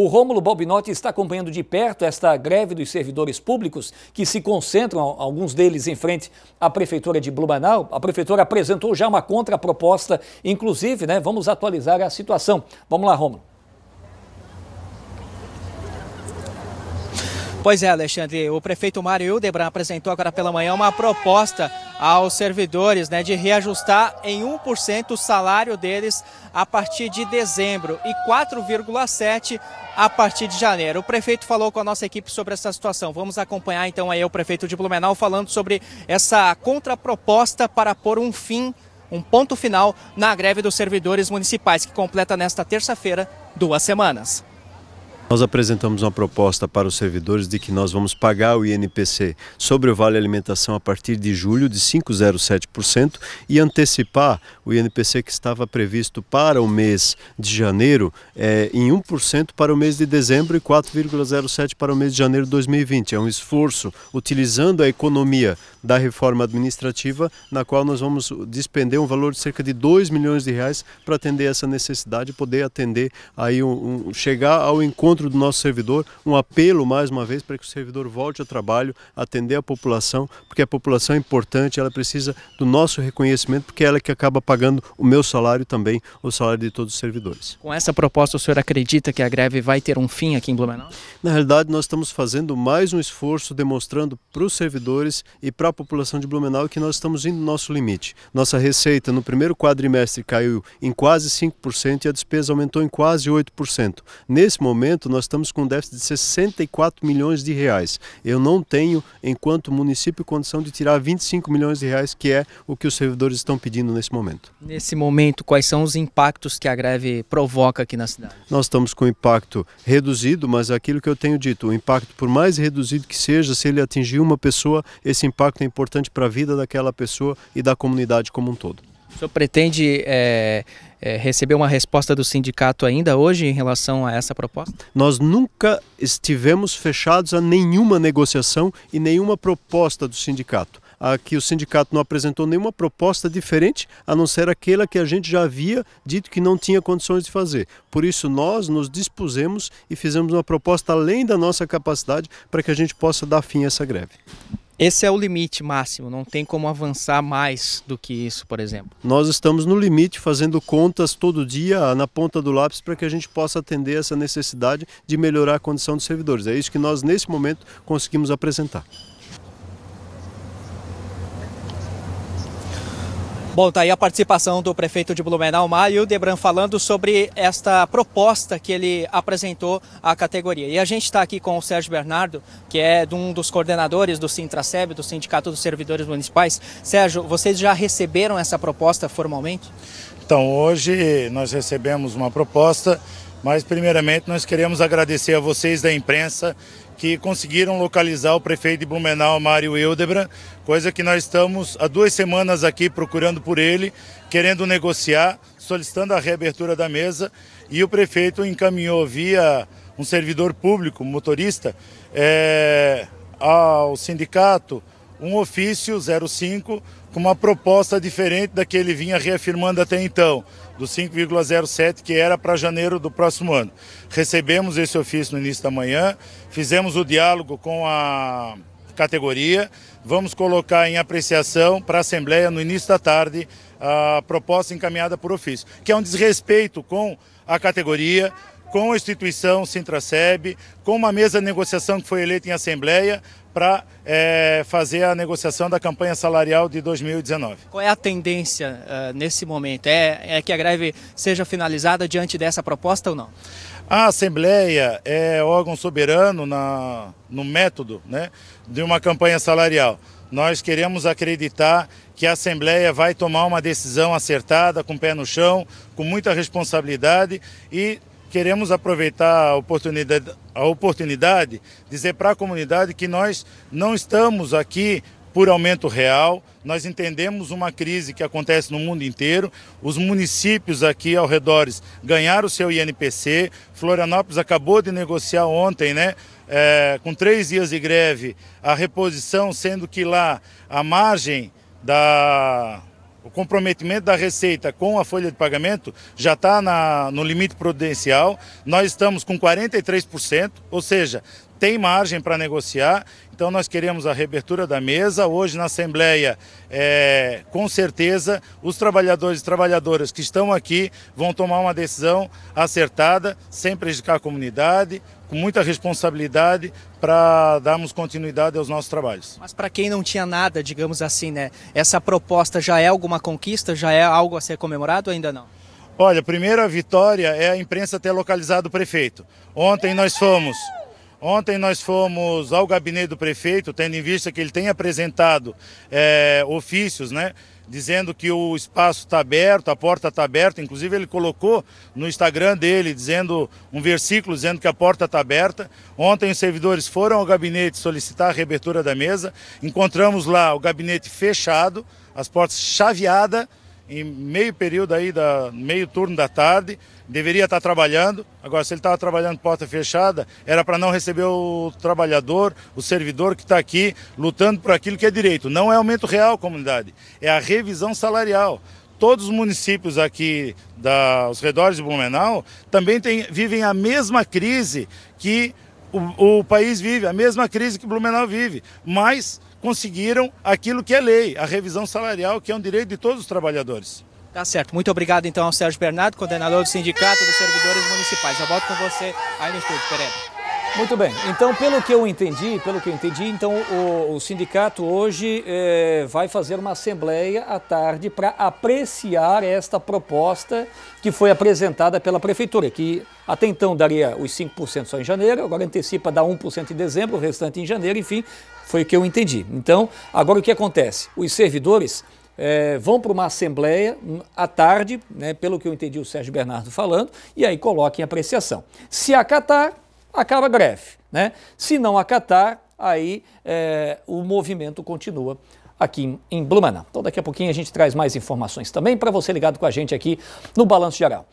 O Rômulo Balbinotti está acompanhando de perto esta greve dos servidores públicos que se concentram, alguns deles, em frente à Prefeitura de Blumenau. A Prefeitura apresentou já uma contraproposta, inclusive, né? Vamos atualizar a situação. Vamos lá, Rômulo. Pois é, Alexandre, o prefeito Mário Hildebrand apresentou agora pela manhã uma proposta aos servidores né, de reajustar em 1% o salário deles a partir de dezembro e 4,7% a partir de janeiro. O prefeito falou com a nossa equipe sobre essa situação. Vamos acompanhar então aí o prefeito de Blumenau falando sobre essa contraproposta para pôr um fim, um ponto final na greve dos servidores municipais, que completa nesta terça-feira duas semanas. Nós apresentamos uma proposta para os servidores de que nós vamos pagar o INPC sobre o Vale Alimentação a partir de julho de 5,07% e antecipar o INPC que estava previsto para o mês de janeiro é, em 1% para o mês de dezembro e 4,07% para o mês de janeiro de 2020. É um esforço utilizando a economia da reforma administrativa, na qual nós vamos despender um valor de cerca de 2 milhões de reais para atender essa necessidade, e poder atender aí um, um chegar ao encontro dentro do nosso servidor, um apelo mais uma vez para que o servidor volte ao trabalho, atender a população, porque a população é importante, ela precisa do nosso reconhecimento, porque ela é que acaba pagando o meu salário também, o salário de todos os servidores. Com essa proposta, o senhor acredita que a greve vai ter um fim aqui em Blumenau? Na realidade, nós estamos fazendo mais um esforço demonstrando para os servidores e para a população de Blumenau que nós estamos indo no nosso limite. Nossa receita no primeiro quadrimestre caiu em quase 5% e a despesa aumentou em quase 8%. Nesse momento, momento nós estamos com um déficit de 64 milhões de reais. Eu não tenho, enquanto município, condição de tirar 25 milhões de reais, que é o que os servidores estão pedindo nesse momento. Nesse momento, quais são os impactos que a greve provoca aqui na cidade? Nós estamos com impacto reduzido, mas aquilo que eu tenho dito, o impacto, por mais reduzido que seja, se ele atingir uma pessoa, esse impacto é importante para a vida daquela pessoa e da comunidade como um todo. O senhor pretende é, é, receber uma resposta do sindicato ainda hoje em relação a essa proposta? Nós nunca estivemos fechados a nenhuma negociação e nenhuma proposta do sindicato que o sindicato não apresentou nenhuma proposta diferente, a não ser aquela que a gente já havia dito que não tinha condições de fazer. Por isso, nós nos dispusemos e fizemos uma proposta além da nossa capacidade para que a gente possa dar fim a essa greve. Esse é o limite máximo, não tem como avançar mais do que isso, por exemplo. Nós estamos no limite fazendo contas todo dia na ponta do lápis para que a gente possa atender essa necessidade de melhorar a condição dos servidores. É isso que nós, nesse momento, conseguimos apresentar. Bom, tá aí a participação do prefeito de Blumenau, Mário Debran, falando sobre esta proposta que ele apresentou à categoria. E a gente está aqui com o Sérgio Bernardo, que é um dos coordenadores do Sintraceb, do Sindicato dos Servidores Municipais. Sérgio, vocês já receberam essa proposta formalmente? Então, hoje nós recebemos uma proposta, mas primeiramente nós queremos agradecer a vocês da imprensa que conseguiram localizar o prefeito de Blumenau, Mário Eudebra, coisa que nós estamos há duas semanas aqui procurando por ele, querendo negociar, solicitando a reabertura da mesa e o prefeito encaminhou via um servidor público, motorista, é, ao sindicato, um ofício 05 com uma proposta diferente da que ele vinha reafirmando até então, do 5,07 que era para janeiro do próximo ano. Recebemos esse ofício no início da manhã, fizemos o diálogo com a categoria, vamos colocar em apreciação para a Assembleia no início da tarde a proposta encaminhada por ofício, que é um desrespeito com a categoria, com a instituição Sintraceb, com uma mesa de negociação que foi eleita em Assembleia para é, eh, fazer a negociação da campanha salarial de 2019. Qual é a tendência uh, nesse momento? É, é que a greve seja finalizada diante dessa proposta ou não? A Assembleia é órgão soberano na, no método né, de uma campanha salarial. Nós queremos acreditar que a Assembleia vai tomar uma decisão acertada, com o pé no chão, com muita responsabilidade e queremos aproveitar a oportunidade, a oportunidade dizer para a comunidade que nós não estamos aqui por aumento real. Nós entendemos uma crise que acontece no mundo inteiro. Os municípios aqui ao redor ganharam o seu INPC. Florianópolis acabou de negociar ontem, né? É, com três dias de greve, a reposição, sendo que lá a margem da, o comprometimento da Receita com a folha de pagamento já está no limite prudencial. Nós estamos com 43%, ou seja, tem margem para negociar, então nós queremos a reabertura da mesa. Hoje na Assembleia, é, com certeza, os trabalhadores e trabalhadoras que estão aqui vão tomar uma decisão acertada, sem prejudicar a comunidade, com muita responsabilidade para darmos continuidade aos nossos trabalhos. Mas para quem não tinha nada, digamos assim, né, essa proposta já é alguma conquista, já é algo a ser comemorado ou ainda não? Olha, a primeira vitória é a imprensa ter localizado o prefeito. Ontem nós fomos Ontem nós fomos ao gabinete do prefeito, tendo em vista que ele tem apresentado é, ofícios, né? Dizendo que o espaço está aberto, a porta está aberta. Inclusive, ele colocou no Instagram dele dizendo um versículo dizendo que a porta está aberta. Ontem, os servidores foram ao gabinete solicitar a reabertura da mesa. Encontramos lá o gabinete fechado, as portas chaveadas em meio período aí, da, meio turno da tarde, deveria estar trabalhando. Agora, se ele estava trabalhando porta fechada, era para não receber o trabalhador, o servidor que está aqui lutando por aquilo que é direito. Não é aumento real, comunidade, é a revisão salarial. Todos os municípios aqui dos redores de Blumenau também tem, vivem a mesma crise que o, o país vive a mesma crise que Blumenau vive, mas conseguiram aquilo que é lei, a revisão salarial, que é um direito de todos os trabalhadores. Tá certo. Muito obrigado então ao Sérgio Bernardo, coordenador do Sindicato dos Servidores Municipais. Eu volto com você aí no estúdio, Pereira. Muito bem. Então, pelo que eu entendi, pelo que eu entendi, então o, o sindicato hoje é, vai fazer uma assembleia à tarde para apreciar esta proposta que foi apresentada pela prefeitura, que até então daria os 5% só em janeiro, agora antecipa dá 1% em dezembro, o restante em janeiro, enfim, foi o que eu entendi. Então, agora o que acontece? Os servidores é, vão para uma assembleia hum, à tarde, né, pelo que eu entendi o Sérgio Bernardo falando, e aí coloquem apreciação. Se acatar, acaba a greve. Né? Se não acatar, aí é, o movimento continua aqui em Blumenau. Então daqui a pouquinho a gente traz mais informações também para você ligado com a gente aqui no Balanço Geral.